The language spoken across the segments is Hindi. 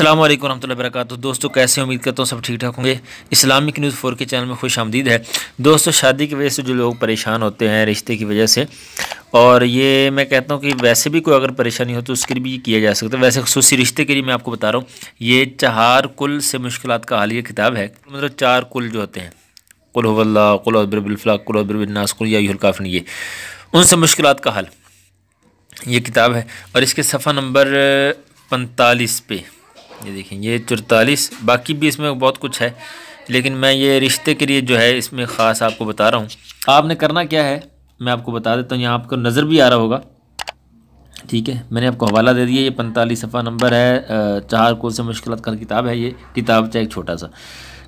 अल्लाम वरहमल वरक दोस्तों कैसे उम्मीद करता हूँ सब ठीक ठाक होंगे इस्लामिक न्यूज़ फोर के चैनल में खुश आमदीद है दोस्तों शादी की वजह से जो लोग परेशान होते हैं रिश्ते की वजह से और ये मैं कहता हूँ कि वैसे भी कोई अगर परेशानी हो तो उसके लिए भी किया जा सकता है वैसे खसूस रिश्ते के लिए मैं आपको बता रहा हूँ ये चार कुल से मुश्किल का हाल ये किताब है मतलब चार कुल जो होते हैं कुल होल्ला कुल अबरबुल्फला कुल याफन ये उनसे मुश्किल का हल ये किताब है और इसके सफ़ा नंबर पैंतालीस पे ये देखें ये चौतालीस बाकी भी इसमें बहुत कुछ है लेकिन मैं ये रिश्ते के लिए जो है इसमें ख़ास आपको बता रहा हूँ आपने करना क्या है मैं आपको बता देता हूँ यहाँ आपको नज़र भी आ रहा होगा ठीक है मैंने आपको हवाला दे दिया ये पैंतालीस सफ़ा नंबर है चार कोर से मुश्किल का किताब है ये किताब चाहे एक छोटा सा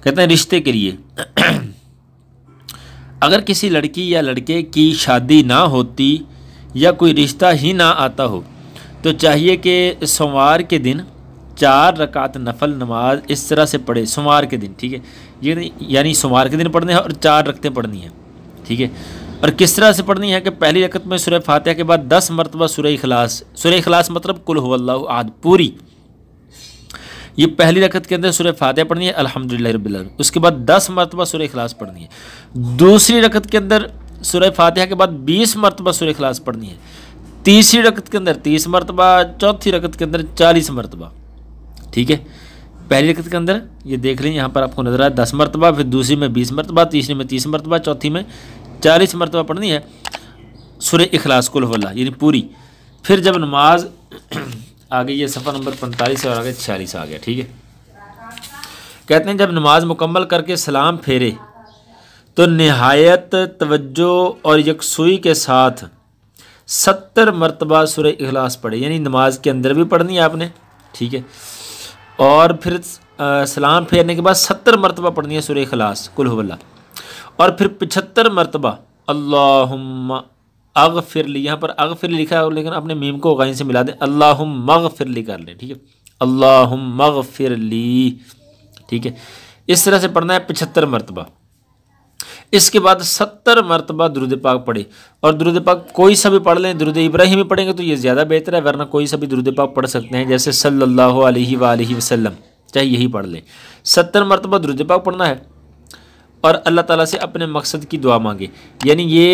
कहते हैं रिश्ते के लिए अगर किसी लड़की या लड़के की शादी ना होती या कोई रिश्ता ही ना आता हो तो चाहिए कि सोमवार के दिन चार रकात नफल नमाज इस तरह से पढ़े सोमवार के दिन ठीक है ये नहीं यानी सोमवार के दिन पढ़ने हैं और चार रखते पढ़नी है ठीक है और किस तरह से पढ़नी है कि पहली रकत में सुरह फातह के बाद दस मरतबा सुरह खलास सुरह खलास मतलब कुल हुल्लाह आद पूरी ये पहली रकत के अंदर सुरह फातह पढ़नी है अलहमद रबीआलम उसके बाद दस मरतबा सुरह खलास पढ़नी है दूसरी रकत के अंदर सुरह फातह के बाद बीस मरतबा सुरह खलास पढ़नी है तीसरी रकत के अंदर तीस मरतबा चौथी रकत के अंदर चालीस मरतबा ठीक है पहली रकत के अंदर ये देख लें यहाँ पर आपको नजर आया दस मरतबा फिर दूसरी में बीस मरतबा तीसरी में तीस मरतबा चौथी में चालीस मरतबा पढ़नी है सुर को कुल्ला यानी पूरी फिर जब नमाज आ गई ये सफ़र नंबर पैंतालीस और आ गया छियालीस आ गया ठीक है कहते हैं जब नमाज मुकम्मल करके सलाम फेरे तो नहायत तवज्जो और यकसुई के साथ सत्तर मरतबा सुर अखलास पढ़े यानी नमाज के अंदर भी पढ़नी है आपने ठीक है और फिर सलाम फेरने के बाद सत्तर मरतबा पढ़नी है सुर खलास कुल्हबल्ला और फिर पचहत्तर मरतबा अल्लाह अग फिर ली यहाँ पर अग फिर लिखा है लेकिन अपने मीम को गाइन से मिला दें अल्लाह मग फिर ली कर लें ठीक है अल्लाह मग फिर ली ठीक है इस तरह से पढ़ना है पचहत्तर मरतबा इसके बाद सत्तर मरतबा दुरुद पाक पढ़े और दुरुद पाक कोई सा भी पढ़ लें दुरुद इब्राहिम ही पढ़ेंगे तो ये ज़्यादा बेहतर है वरना कोई सा भी दुरुद पाक पढ़ सकते हैं जैसे सल्लल्लाहु अलैहि वसल्लम चाहे यही पढ़ लें सत्तर मरतबा दुरुद पाक पढ़ना है और अल्लाह ताला से अपने मकसद की दुआ मांगे यानी ये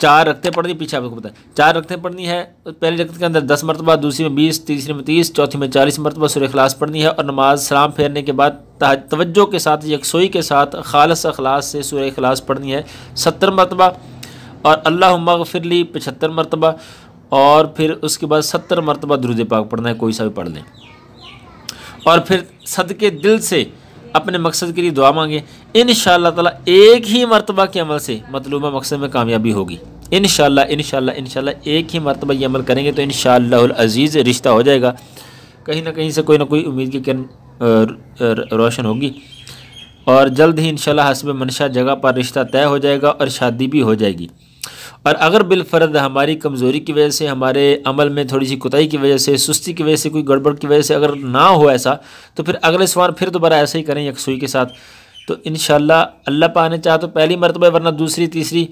चार रखते पढ़नी पीछे आपको पता है चार रखते पढ़नी है पहले रखते के अंदर दस मरतबा दूसरी में बीस तीसरी में तीस चौथी में चालीस मरतबा सुर अखलास पढ़नी है और नमाज सलाम फेरने के बाद तवज्जो के साथ यकसोई के साथ खालस अखलास से सुर अखलास पढ़नी है सत्तर मरतबा और अल्लाह मगफिरली पचहत्तर मरतबा और फिर उसके बाद सत्तर मरतबा दरुद पाक पढ़ना है कोई सा भी पढ़ लें और फिर सद के दिल से अपने मकसद के लिए दुआ मांगें इन ताला एक ही मरतबा के अमल से मतलूबा मकसद में कामयाबी होगी इन शाह इन शाला इन शाह एक ही मरतबा ये अमल करेंगे तो इन शज़ीज़ रिश्ता हो जाएगा कहीं ना कहीं से कोई ना कोई उम्मीद की किरण रोशन होगी और जल्द ही इन हसब मनशा जगह पर रिश्ता तय हो जाएगा और शादी भी हो जाएगी और अगर बिलफर्द हमारी कमज़ोरी की वजह से हमारे अमल में थोड़ी सी कोताही की वजह से सुस्ती की वजह से कोई गड़बड़ की वजह से अगर ना हो ऐसा तो फिर अगले सवार फिर दोबारा ऐसा ही करें यकसुई के साथ तो इन अल्लाह पा ने चाहा तो पहली मरतबा वरना दूसरी तीसरी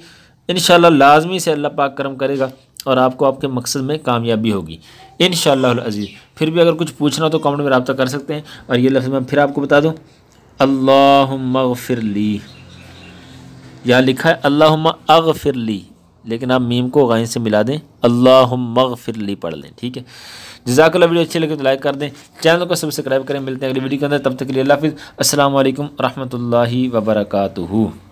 इन लाजमी से अल्लाह पाक करम करेगा और आपको आपके मकसद में कामयाबी होगी इन अजीज़ फिर भी अगर कुछ पूछना हो तो कमेंट में रबता कर सकते हैं और ये लफ्ज़ मैं फिर आपको बता दूँ अल्लाह मगफिर ली यहाँ लिखा है अल्लाह अग फिरली लेकिन आप मीम को गाइन से मिला दें अल्लाह मग पढ़ लें ठीक है जजाक वीडियो अच्छी लगे तो लाइक कर दें चैनल को सब्सक्राइब करें मिलते हैं अगली वीडियो के अंदर तब तक के लिए अल्लाह हाफिज़ असल वरहमल वर्का